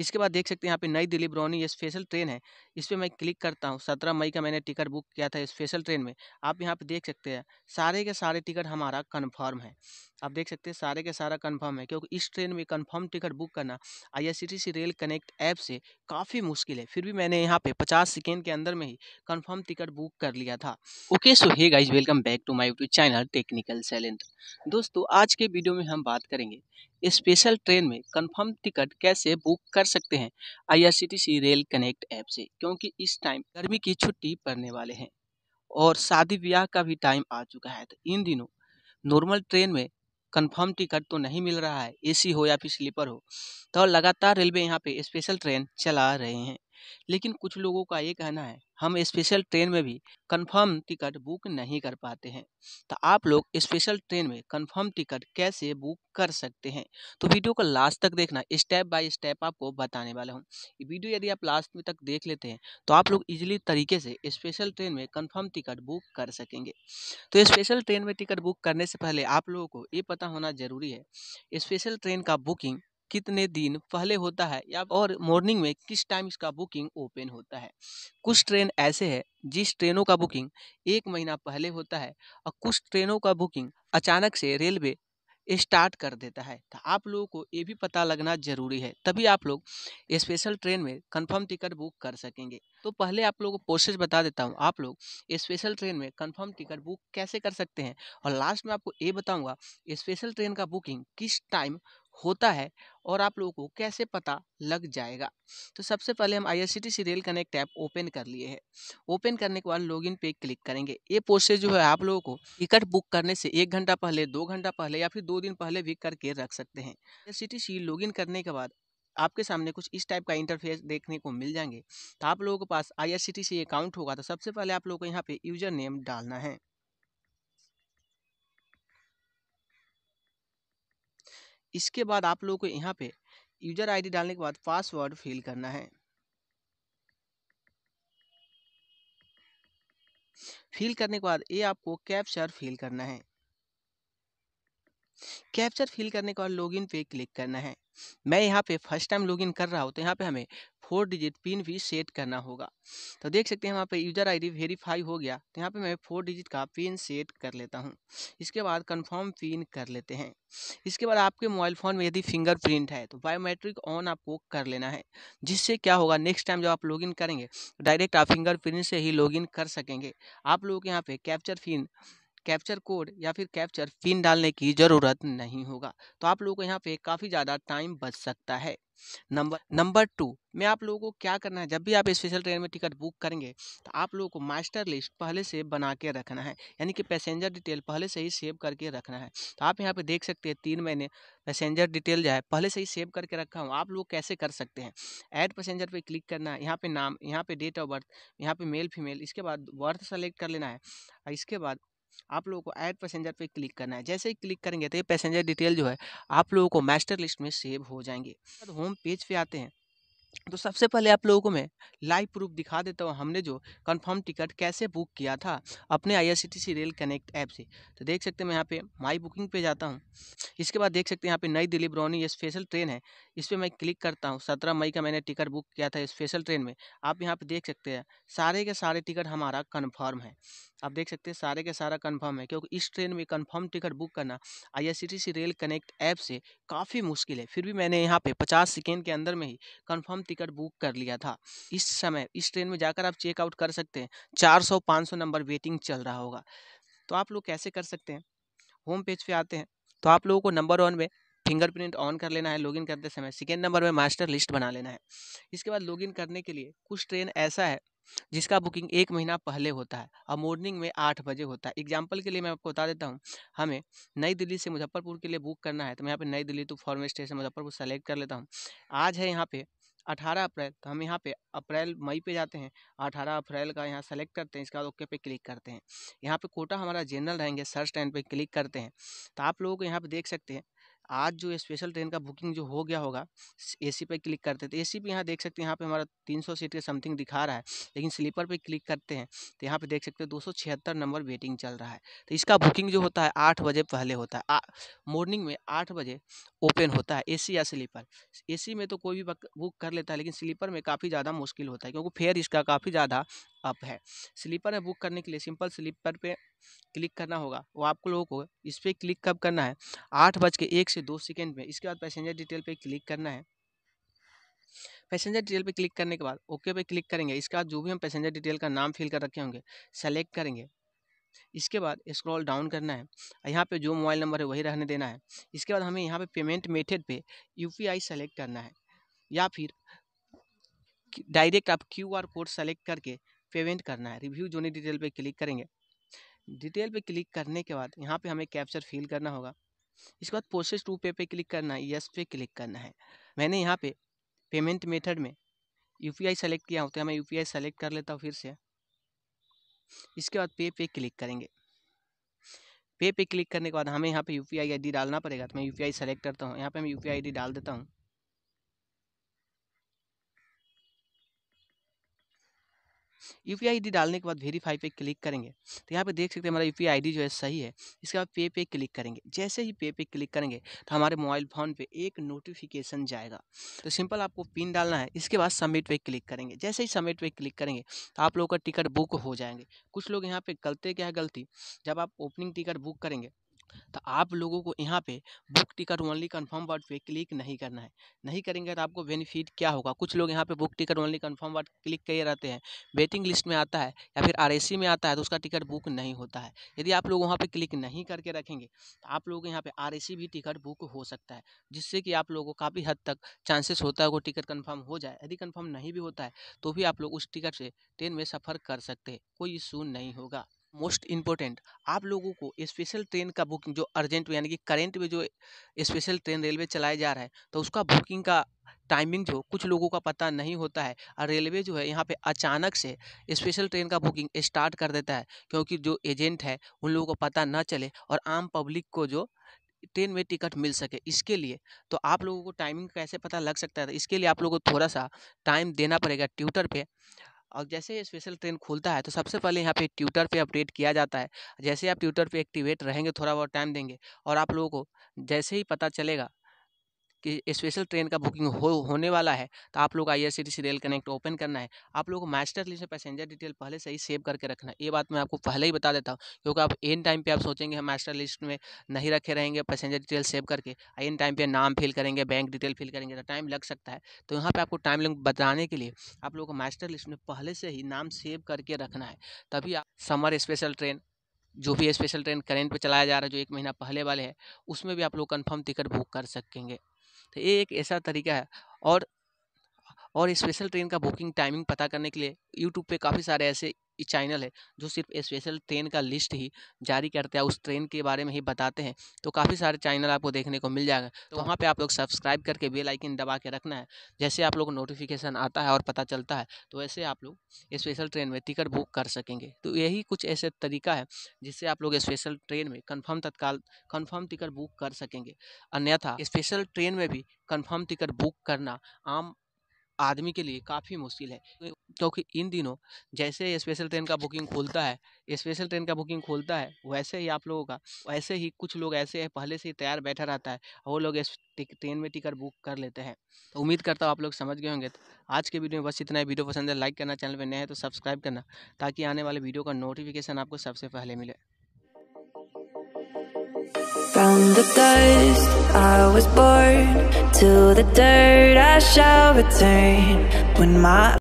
इसके बाद देख सकते हैं यहाँ पे नई दिल्ली ब्रौनी ये स्पेशल ट्रेन है इस पर मैं क्लिक करता हूँ सत्रह मई का मैंने टिकट बुक किया था स्पेशल ट्रेन में आप यहाँ पे देख सकते हैं सारे के सारे टिकट हमारा कन्फर्म है आप देख सकते हैं सारे के सारा कंफर्म है क्योंकि इस ट्रेन में कंफर्म टिकट बुक करना आईआरसीटीसी रेल कनेक्ट ऐप से काफ़ी मुश्किल है फिर भी मैंने यहाँ पे 50 सेकेंड के अंदर में ही कंफर्म टिकट बुक कर लिया था okay so hey guys welcome back to my YouTube channel technical सैलेंडर दोस्तों आज के वीडियो में हम बात करेंगे स्पेशल ट्रेन में कंफर्म टिकट कैसे बुक कर सकते हैं आईआरसीटीसी रेल कनेक्ट ऐप से क्योंकि इस टाइम गर्मी की छुट्टी पड़ने वाले हैं और शादी ब्याह का भी टाइम आ चुका है तो इन दिनों नॉर्मल ट्रेन में कंफर्म टिकट तो नहीं मिल रहा है एसी हो या फिर स्लीपर हो तो लगातार रेलवे यहाँ पे स्पेशल ट्रेन चला रहे हैं लेकिन कुछ लोगों का ये कहना है हम स्पेशल ट्रेन में भी कंफर्म टिकट बुक नहीं कर पाते हैं तो आप लोग स्पेशल ट्रेन में कंफर्म टिकट कैसे बुक कर सकते हैं तो वीडियो को लास्ट तक देखना स्टेप बाय स्टेप आपको बताने वाला हूँ वीडियो यदि आप लास्ट में तक देख लेते हैं तो आप लोग इजीली तरीके से स्पेशल ट्रेन में कंफर्म टिकट बुक कर सकेंगे तो स्पेशल ट्रेन में टिकट बुक करने से पहले आप लोगों को ये पता होना ज़रूरी है स्पेशल ट्रेन का बुकिंग कितने दिन पहले होता है या और मॉर्निंग में किस टाइम इसका बुकिंग ओपन होता है कुछ ट्रेन ऐसे है जिस ट्रेनों का बुकिंग एक महीना पहले होता है और कुछ ट्रेनों का बुकिंग अचानक से रेलवे स्टार्ट कर देता है तो आप लोगों को ये भी पता लगना जरूरी है तभी आप लोग स्पेशल ट्रेन में कंफर्म टिकट बुक कर सकेंगे तो पहले आप लोगों को प्रोसेस बता देता हूँ आप लोग स्पेशल ट्रेन में कंफर्म टिकट बुक कैसे कर सकते हैं और लास्ट में आपको ये बताऊँगा स्पेशल ट्रेन का बुकिंग किस टाइम होता है और आप लोगों को कैसे पता लग जाएगा तो सबसे पहले हम I R C T C rail connect app open कर लिए हैं ओपन करने के बाद लॉगिन पे क्लिक करेंगे ये प्रोसेस जो है आप लोगों को टिकट बुक करने से एक घंटा पहले दो घंटा पहले या फिर दो दिन पहले भी करके रख सकते हैं I R C T C login करने के बाद आपके सामने कुछ इस टाइप का इंटरफेस देखने को मिल जाएंगे तो आप लोगों के पास I R C T C account होगा तो सबसे पहले आप लोगों को यहाँ पे यूजर नेम डालना है इसके बाद आप लोगों को यहाँ पे यूजर आईडी डालने के बाद पासवर्ड फिल करना है फिल करने के बाद ये आपको कैप्चर फिल करना है कैप्चर फिल करने के बाद लॉगिन पे क्लिक करना है मैं यहाँ पे फर्स्ट टाइम लॉगिन कर रहा हूँ तो यहाँ पे हमें फोर डिजिट पिन भी सेट करना होगा तो देख सकते हैं यहाँ पे यूज़र आईडी वेरीफाई हो गया तो यहाँ पे मैं फोर डिजिट का पिन सेट कर लेता हूँ इसके बाद कंफर्म पिन कर लेते हैं इसके बाद आपके मोबाइल फ़ोन में यदि फिंगरप्रिंट है तो बायोमेट्रिक ऑन आपको कर लेना है जिससे क्या होगा नेक्स्ट टाइम जब आप लॉगिन करेंगे डायरेक्ट आप फिंगरप्रिंट से ही लॉगिन कर सकेंगे आप लोग यहाँ पर कैप्चर पिन कैप्चर कोड या फिर कैप्चर पिन डालने की ज़रूरत नहीं होगा तो आप लोगों को यहाँ पे काफ़ी ज़्यादा टाइम बच सकता है नंबर नंबर टू मैं आप लोगों को क्या करना है जब भी आप स्पेशल ट्रेन में टिकट बुक करेंगे तो आप लोगों को मास्टर लिस्ट पहले से बना के रखना है यानी कि पैसेंजर डिटेल पहले से ही सेव करके रखना है तो आप यहाँ पे देख सकते हैं तीन महीने पैसेंजर डिटेल जो है पहले से ही सेव करके रखा हूँ आप लोग कैसे कर सकते हैं ऐड पैसेंजर पे क्लिक करना है यहाँ पे नाम यहाँ पे डेट ऑफ बर्थ यहाँ पे मेल फीमेल इसके बाद बर्थ सेलेक्ट कर लेना है इसके बाद आप लोगों को ऐड पैसेंजर पे क्लिक करना है जैसे ही क्लिक करेंगे तो ये पैसेंजर डिटेल जो है आप लोगों को मास्टर लिस्ट में सेव हो जाएंगे तो होम पेज पे आते हैं तो सबसे पहले आप लोगों को मैं लाइव प्रूफ दिखा देता हूँ हमने जो कंफर्म टिकट कैसे बुक किया था अपने आईआरसीटीसी रेल कनेक्ट ऐप से तो देख सकते हैं मैं यहाँ पे माई बुकिंग पे जाता हूँ इसके बाद देख सकते हैं यहाँ पे नई दिल्ली ब्रौनी ये स्पेशल ट्रेन है इस पर मैं क्लिक करता हूँ सत्रह मई का मैंने टिकट बुक किया था स्पेशल ट्रेन में आप यहाँ पर देख सकते हैं सारे के सारे टिकट हमारा कन्फर्म है आप देख सकते हैं सारे के सारा कंफर्म है क्योंकि इस ट्रेन में कंफर्म टिकट बुक करना आईआरसीटीसी रेल कनेक्ट ऐप से काफ़ी मुश्किल है फिर भी मैंने यहाँ पे 50 सेकेंड के अंदर में ही कंफर्म टिकट बुक कर लिया था इस समय इस ट्रेन में जाकर आप चेकआउट कर सकते हैं चार सौ नंबर वेटिंग चल रहा होगा तो आप लोग कैसे कर सकते हैं होम पेज पर आते हैं तो आप लोगों को नंबर वन में फिंगरप्रिंट ऑन कर लेना है लॉगिन करते समय सेकेंड नंबर में मास्टर लिस्ट बना लेना है इसके बाद लॉगिन करने के लिए कुछ ट्रेन ऐसा है जिसका बुकिंग एक महीना पहले होता है और मॉर्निंग में आठ बजे होता है एग्जाम्पल के लिए मैं आपको बता देता हूँ हमें नई दिल्ली से मुजफ्फरपुर के लिए बुक करना है तो मैं यहाँ पे नई दिल्ली टू तो फॉर्म स्टेशन मुजफ्फरपुर सेलेक्ट कर लेता हूँ आज है यहाँ पे अठारह अप्रैल तो हम यहाँ पे अप्रैल मई पे जाते हैं अठारह अप्रैल का यहाँ सेलेक्ट करते हैं इसके बाद ओके पे क्लिक करते हैं यहाँ पे कोटा हमारा जनरल रहेंगे सर्च टाइम पे क्लिक करते हैं तो आप लोगों को यहाँ पे देख सकते हैं आज जो स्पेशल ट्रेन का बुकिंग जो हो गया होगा ए सी पे क्लिक करते हैं तो ए सी पे यहाँ देख सकते हैं यहाँ पे हमारा तीन सौ सीट के समथिंग दिखा रहा है लेकिन स्लीपर पे क्लिक करते हैं तो यहाँ पे देख सकते हैं दो सौ छिहत्तर नंबर वेटिंग चल रहा है तो इसका बुकिंग जो होता है आठ बजे पहले होता है मॉर्निंग में आठ बजे ओपन होता है ए सी या स्लीपर ए सी में तो कोई भी बुक कर लेता है लेकिन स्लीपर में काफ़ी ज़्यादा मुश्किल होता है क्योंकि फेयर इसका काफ़ी ज़्यादा अप है स्लीपर में बुक करने के लिए सिंपल स्लीपर पे क्लिक करना होगा वो आपको लोगों को इस पर क्लिक कब करना है आठ बज के एक से दो सेकेंड में इसके बाद पैसेंजर डिटेल पे क्लिक करना है पैसेंजर डिटेल पे क्लिक करने के बाद ओके पे क्लिक करेंगे इसके बाद जो भी हम पैसेंजर डिटेल का नाम फिल कर रखे होंगे सेलेक्ट करेंगे इसके बाद स्क्रॉल डाउन करना है यहाँ पे जो मोबाइल नंबर है वही रहने देना है इसके बाद हमें यहाँ पे पेमेंट मेथड पे यू सेलेक्ट करना है या फिर डायरेक्ट आप क्यू आर कोड सेलेक्ट करके पेमेंट करना है रिव्यू जोनी डिटेल पे क्लिक करेंगे डिटेल पे क्लिक करने के बाद यहाँ पे हमें कैप्चर फिल करना होगा इसके बाद प्रोसेस टू पे पे क्लिक करना है यस पे क्लिक करना है मैंने यहाँ पे पेमेंट मेथड में यू पी आई सेलेक्ट किया होता तो है मैं यू पी आई सेलेक्ट कर लेता हूँ फिर से इसके बाद पे पे क्लिक करेंगे पे पे क्लिक करने के बाद हमें यहाँ पे U P I I D डालना पड़ेगा तो मैं यू पी आई सेलेक्ट करता हूँ यहाँ पे मैं U P I I D डाल देता हूँ यू पी डालने के बाद वेरीफाई पे क्लिक करेंगे तो यहाँ पे देख सकते हैं हमारा यू पी जो है सही है इसके बाद पे पे क्लिक करेंगे जैसे ही पे पे क्लिक करेंगे तो हमारे मोबाइल फ़ोन पे एक नोटिफिकेशन जाएगा तो सिंपल आपको पिन डालना है इसके बाद सबमिट पे क्लिक करेंगे जैसे ही सबमिट पे क्लिक करेंगे तो आप लोगों का टिकट बुक हो जाएंगे कुछ लोग यहाँ पर गलते क्या गलती जब आप ओपनिंग टिकट बुक करेंगे तो आप लोगों को यहाँ पे book ticket only confirm berth पे क्लिक नहीं करना है नहीं करेंगे तो आपको बेनिफिट क्या होगा कुछ लोग यहाँ पे book ticket only confirm berth click किए रहते हैं वेटिंग लिस्ट में आता है या फिर आर में आता है तो उसका टिकट बुक नहीं होता है यदि आप लोग वहाँ पर क्लिक नहीं करके रखेंगे तो आप लोग यहाँ पर आर भी टिकट बुक हो सकता है जिससे कि आप लोगों को काफ़ी हद तक चांसेस होता है वो टिकट कन्फर्म हो जाए यदि कन्फर्म नहीं भी होता है तो भी आप लोग उस टिकट से ट्रेन में सफ़र कर सकते हैं कोई इशू नहीं होगा मोस्ट इम्पोर्टेंट आप लोगों को स्पेशल ट्रेन का बुकिंग जो अर्जेंट यानी कि करेंट में जो स्पेशल ट्रेन रेलवे चलाए जा रहा है तो उसका बुकिंग का टाइमिंग जो कुछ लोगों का पता नहीं होता है और रेलवे जो है यहाँ पे अचानक से स्पेशल ट्रेन का बुकिंग स्टार्ट कर देता है क्योंकि जो एजेंट है उन लोगों को पता ना चले और आम पब्लिक को जो ट्रेन में टिकट मिल सके इसके लिए तो आप लोगों को टाइमिंग कैसे पता लग सकता है तो इसके लिए आप लोगों को थोड़ा सा टाइम देना पड़ेगा ट्विटर पर और जैसे ही स्पेशल ट्रेन खुलता है तो सबसे पहले यहाँ पे ट्विटर पे अपडेट किया जाता है जैसे आप ट्विटर पे एक्टिवेट रहेंगे थोड़ा बहुत टाइम देंगे और आप लोगों को जैसे ही पता चलेगा कि स्पेशल ट्रेन का बुकिंग हो होने वाला है तो आप लोग I R C T C rail connect open करना है आप लोग को मास्टर लिस्ट में पैसेंजर डिटेल पहले से ही सेव करके रखना ये बात मैं आपको पहले ही बता देता हूँ क्योंकि आप एन टाइम पे आप सोचेंगे हम मास्टर लिस्ट में नहीं रखे रहेंगे पैसेंजर डिटेल सेव करके एन टाइम पर नाम फिल करेंगे बैंक डिटेल फिल करेंगे तो टाइम लग सकता है तो यहाँ पर आपको टाइम बताने के लिए आप लोग को मास्टर लिस्ट में पहले से ही नाम सेव करके रखना है तभी आप समर स्पेशल ट्रेन जो भी स्पेशल ट्रेन करेंट पे चलाया जा रहा है जो एक महीना पहले वाले है उसमें भी आप लोग कंफर्म टिकट बुक कर सकेंगे तो ये एक ऐसा तरीका है और और स्पेशल ट्रेन का बुकिंग टाइमिंग पता करने के लिए यूट्यूब पे काफ़ी सारे ऐसे चैनल है जो सिर्फ स्पेशल ट्रेन का लिस्ट ही जारी करते हैं उस ट्रेन के बारे में ही बताते हैं तो काफ़ी सारे चैनल आपको देखने को मिल जाएगा तो वहाँ पर आप लोग सब्सक्राइब करके बेल आइकन दबा के रखना है जैसे आप लोग नोटिफिकेशन आता है और पता चलता है तो वैसे आप लोग स्पेशल ट्रेन में टिकट बुक कर सकेंगे तो यही कुछ ऐसे तरीका है जिससे आप लोग स्पेशल ट्रेन में confirm tatkal confirm ticket book कर सकेंगे अन्यथा स्पेशल ट्रेन में भी कन्फर्म टिकट बुक करना आम आदमी के लिए काफ़ी मुश्किल है क्योंकि इन दिनों जैसे स्पेशल ट्रेन का बुकिंग खोलता है स्पेशल ट्रेन का बुकिंग खोलता है वैसे ही आप लोगों का वैसे ही कुछ लोग ऐसे हैं पहले से ही तैयार बैठा रहता है वो लोग इस ट्रेन में टिकट बुक कर लेते हैं तो उम्मीद करता हूँ आप लोग समझ गए होंगे तो आज के वीडियो में बस इतना ही वीडियो पसंद है लाइक करना चैनल पर नए हैं तो सब्सक्राइब करना ताकि आने वाले वीडियो का नोटिफिकेशन आपको सबसे पहले मिले From the dust I was born To the dirt I shall return When my